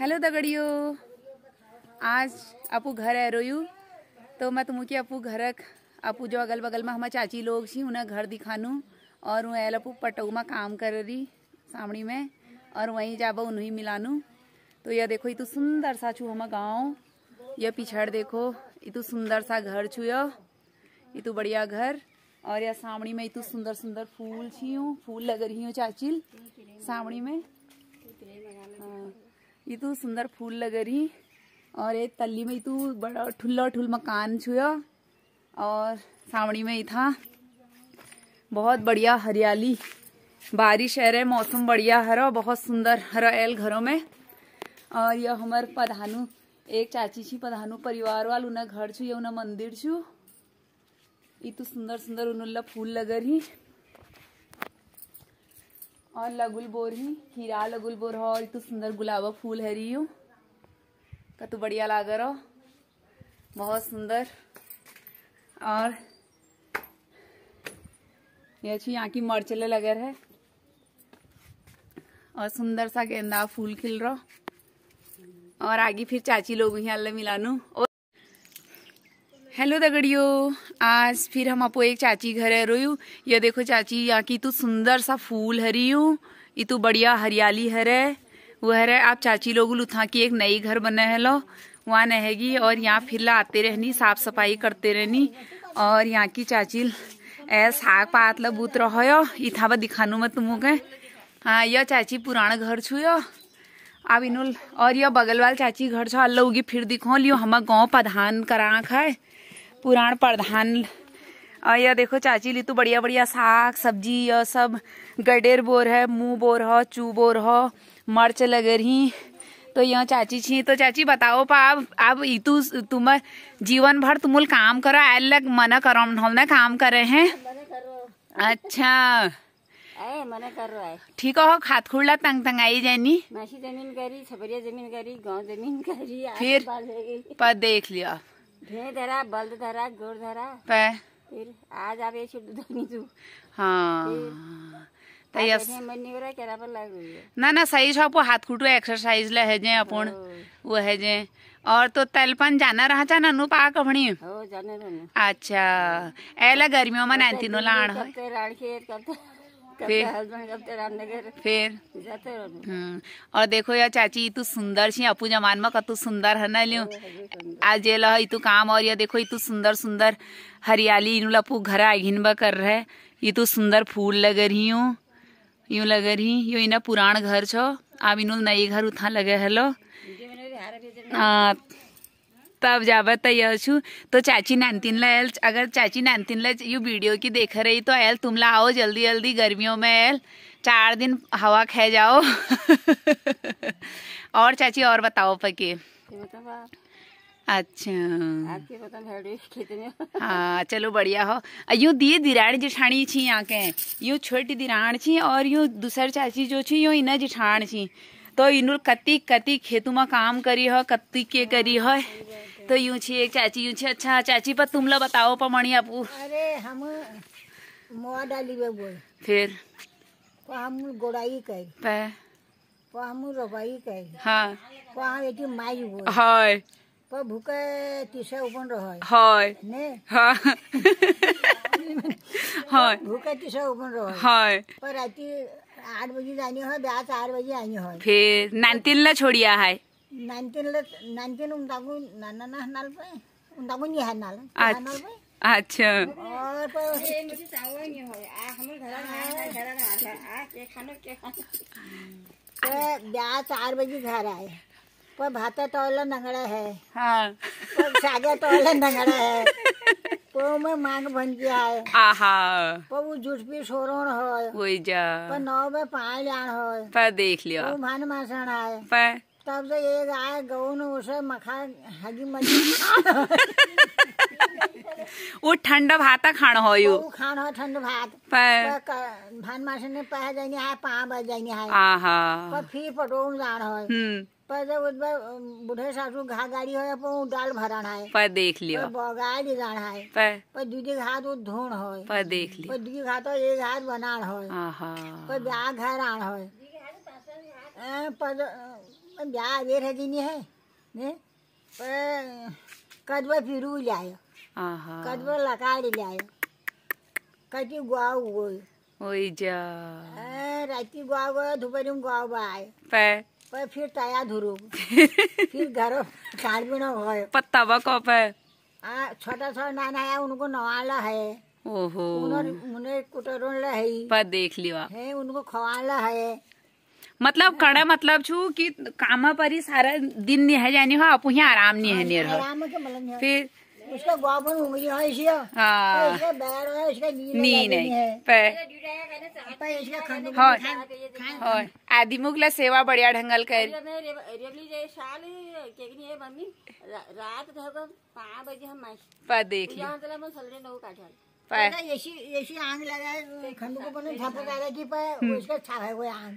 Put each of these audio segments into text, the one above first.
Hello दगड़ियो आज आपू घर है रोयू तो मैं तुमके आपू घरक आपू जो अगल बगल में हम चाची लोग छी उन्हें घर दिखानू और वो एल अपू पटऊ में काम कर रही सामणी में और वहीं जाब उन्हें मिलानू तो यह देखो इतु सुंदर सा छू हम गाँव यह पिछड़ देखो इतु सुंदर सा घर छू यो इतु बढ़िया घर और यह सामड़ी में इतु सुंदर सुंदर फूल छी फूल लग रही हूँ चाची सामड़ी में ये तो सुंदर फूल लग रही और ये तल्ली में तू तो बड़ा ठुल्ला ठुल मकान छुया और सावणी में ही था बहुत बढ़िया हरियाली बारिश है रहे मौसम बढ़िया हरो बहुत सुंदर हरा एल घरों में और यह हमार पधानु एक चाची छी पधानु परिवार वाल उन्हें घर छू ये उन्हें मंदिर छू इतु तो सुंदर सुंदर उन्होंने फूल लग रही और लगुल बोर ही हीरा लगुल बोर हो इतु सुंदर गुलाबा फूल है रियो कतु बढ़िया लाग हो बहुत सुंदर और ये अच्छी यहाँ की मरचले लगे है और सुंदर सा गेंदा फूल खिल रहा और आगे फिर चाची लोग यहाँ मिलानू और हेलो दगड़ियो आज फिर हम आपको एक चाची घर है रोयू ये देखो चाची यहाँ की तू सुंदर सा फूल हूँ ये तू बढ़िया हरियाली हर है वो हर है आप चाची लोग लुथा की एक नई घर बना है लो वहाँ नहेगी और यहाँ फिर ला आते रहनी साफ सफाई करते रहनी और यहाँ की चाची साग पात ला बूत रहो यो इथा बा दिखानू मत तुमको हाँ यह चाची पुराना घर छू यो अब इन और यह बगल वाल चाची घर छो अल्लाह उगी फिर दिखो लियो हमारा गाँव प्रधान करा है पुराण प्रधान यह देखो चाची लीतू तो बढ़िया बढ़िया साग सब्जी यह सब गडेर बोर है मुँह बोर हो चू बोर हो मर्च लगे रही तो यह चाची छी तो चाची बताओ पा अब अब इतु तुम जीवन भर तुम काम करो अलग मना करो हम ना काम करे हैं अच्छा मना कर रहा है ठीक हो खात खुड़ला तंग तंग आई जानी मासी जमीन करी छपरिया जमीन करी गांव जमीन करी फिर पर देख लिया ढे धरा बल्द धरा गोर धरा पे फिर आज आप ये धनी तू हाँ तो यस ना ना सही छो आपको हाथ खुटो एक्सरसाइज ले है जे अपन वो है जे और तो तलपन जाना रहा चा ननु पा कभणी अच्छा एला गर्मियों में तो नैंती नो लाण है फिर फिर हम्म। और देखो यार चाची तू सुंदर छी अपू जमान में कतु सुंदर है ना लियो आज ये लह तू काम और ये देखो तू सुंदर सुंदर हरियाली इन लपू घर आघिन ब कर रहे ये इतू सुंदर फूल लग रही हूँ यू लग रही यो इना पुराण घर छो अब इन नई घर उठा लगे हेलो हाँ तब तैयार छू तो चाची नानतीन आयल अगर चाची नानतीन यू वीडियो की देख रही तो आयल तुम ला आओ जल्दी जल्दी गर्मियों में आयल चार दिन हवा खे जाओ और चाची और बताओ पके अच्छा हाँ चलो बढ़िया हो यू दी दिराण जिठानी छी यहाँ के यू छोटी दिराण छी और यू दूसर चाची जो छी यू इना जिठान छी तो इनुल कति कति खेतू में काम करी हो कति के करी हो तो यूं छी एक चाची यूं छी अच्छा चाची पर तुम लोग बताओ पमणी आप अरे हम मोआ डाली बे बोल फिर को तो हम गोड़ाई कर पे को तो हम रोपाई कर हां को तो हम एक माई बोल हाय को भूखे तीसे उपन रह हाय ने हां हाय भूखे तीसे उपन रह हाय पर राती आठ बजे जानी हो ब्याह चार बजे आई हो फिर नानतीन ला छोड़िया है नानतीन ला नानतीन उनताकू नाना ना हनाल पे उनताकू नहीं हनाल अच्छा, हनाल पे अच्छा और तो ये मुझे चावल नहीं हो आ हमर घर में घर में आ के खानो के खानो ब्याह चार बजे घर आए पर भाता टोला नंगड़ा है हाँ पर सागे टोला नंगड़ा है तो मैं मांग बन गया है आहा पो वो जुट भी सोरोन है वही जा पर नौ में पाए जान है पर देख लिया वो मान मासन आए पर तब से एक आए गऊ ने उसे मखा हगी मजी वो ठंडा भात खान हो यू खान हो ठंडा भात पर भान मासन ने पाए जाएंगे है पाँच बज जाने है आहा पर फिर पटोम जान है हम्म पर बुढ़े सासू घा गाड़ी हो पर डाल भरण है पर देख लियो बगाड़ राण है पर पर दूजे घाट वो धोन हो पर देख लियो पर दूजे घाट तो एक घाट बनाण हो पर ब्याह घर आण हो पर ब्याह देर है नहीं है ने पर कदवा फिरू लायो कदवा लकाड़ लायो कटी गुआ गोई ओई जा राती गुआव दुपहर में गुआ बाय पर पर फिर ताया धुरू फिर घरों खाड़ पीना हो पत्ता बकॉप है छोटा छोटा नाना है उनको नवाला है ओहो उन्हें कुटरोला है पर देख लिया है उनको खवाला है मतलब कड़ा मतलब छू कि कामा परी सारा दिन नहीं है जानी हो आप यहाँ आराम नहीं है नहीं हो मतलब फिर उसका है इसका हाँ बैर है इसका नीन है हाँ हाँ आदि मुगला सेवा बढ़िया ढंगल कर है मम्मी रात पाँच बजे हम देख लो हम सलरे ऐसी ऐसी आंग लगा को बने हम्म। उसका छा है वो आंग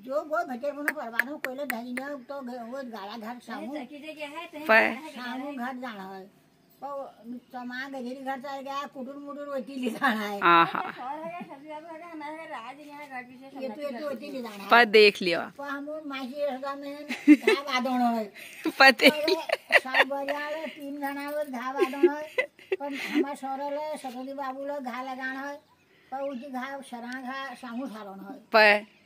जो वो भजर बनो परवानो कोइले धरी ना तो वो गाड़ा घर सामू सामू घर जाना है तो समा गजेरी घर चल गया कुटुर मुटुर वटी ले जाना है ये तो ये तो वटी ले जाना पर देख लियो पर हम मासी रस्ता में धा बादोण है पर सब बजार तीन घना वो धा बादोण है पर हमार सरल सरली बाबू लो घा लगाना है पर उजी घा सरा घा सामू सारण है पर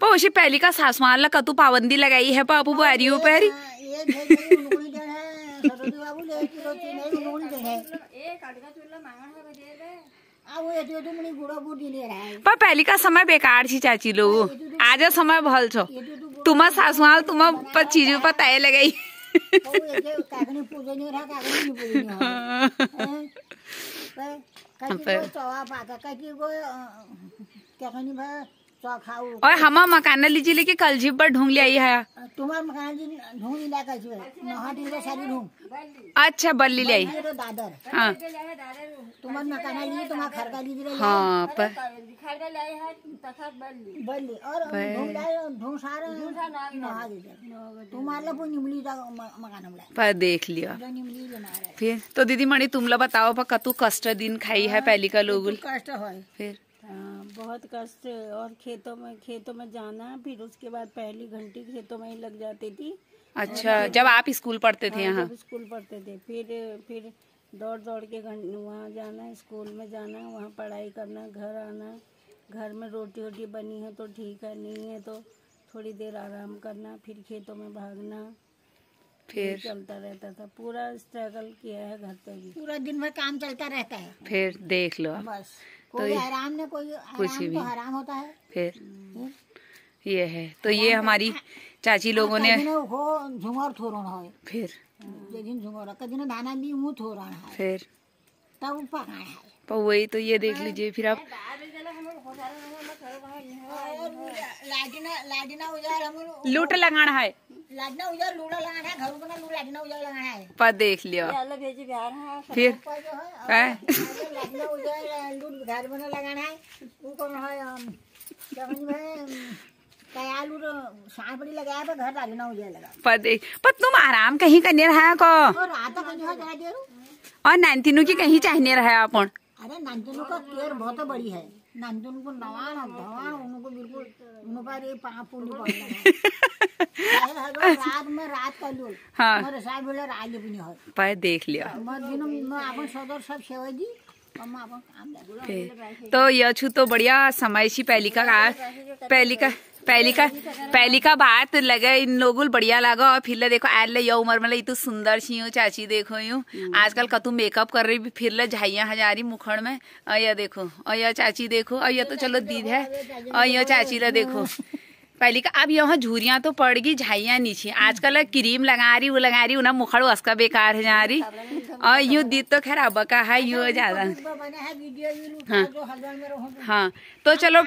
पवशी पहली का सास मार ला कतु पाबंदी लगाई है बारी हो पर पर पहली का समय बेकार थी चाची लोग आज समय भल छो तुम सासुआल तुम पर चीजों पर तय लगाई ओमफ्राय गायखेर गय जवा गयो गायखेर गय त्याखानिबा और हम मकाना लीजिए लेके जीप पर ढूंढ लिया है मकान सारी अच्छा बल्ली लिया दादर हाँ हाँ पर पर देख लिया फिर तो दीदी मणि तुम लोग बताओ पर कतु कष्ट दिन खाई है हाँ, पहली का लोग फिर बहुत कष्ट और खेतों में खेतों में जाना फिर उसके बाद पहली घंटी खेतों में ही लग जाती थी अच्छा जब आप स्कूल पढ़ते थे हाँ, यहाँ स्कूल पढ़ते थे फिर फिर दौड़ दौड़ के वहाँ जाना स्कूल में जाना वहाँ पढ़ाई करना घर आना घर में रोटी वोटी बनी है तो ठीक है नहीं है तो थोड़ी देर आराम करना फिर खेतों में भागना फिर चलता रहता था पूरा स्ट्रगल किया है घर पे भी पूरा दिन भर काम चलता रहता है फिर देख लो बस तो ये हराम ने कोई कुछ तो भी तो हराम होता है फिर हम्म। ये है तो ये तो हमारी चाची लोगों ने हो झुमर थोरण है फिर हम्म, झुमर कदिन दाना भी मुंह थोरण है फिर तब पकाना है पवई तो ये देख हाँ। लीजिए फिर आप लूट लगाना है पर देख लियो फिर पर देख पर तुम आराम कहीं करने रहा को और नैनतीनू की कहीं चाहने रहा अपन अरे नंदन का केयर बहुत बड़ी है नंदन को नवान धवान उनको बिल्कुल उन पर ये पाप पुल तो रात में रात का लोल हाँ। मेरे बोले भी नहीं देख लिया मैं दिनों मैं अपन सदर सब सेवा दी तो यह छू तो बढ़िया समय सी पहली का पहली का पहली का पहली का बात लगे इन लोगों बढ़िया लगा और फिर ले देखो आज ले यो उम्र मतलब इतनी सुंदर सी हूँ चाची देखो यू हम्म। आजकल कतू मेकअप कर रही फिर ले झाइया हजारी मुखड़ में और यह देखो और यह चाची देखो और यह तो चलो दीद है और यह चाची ला देखो पहले का अब यहाँ झूरिया तो पड़गी झाइया नीचे आजकल क्रीम लगा रही वो लगा रही उन्हें मुखड़ उसका बेकार है जा रही और यू दीद तो खैर अब का है यू ज्यादा हाँ हाँ तो चलो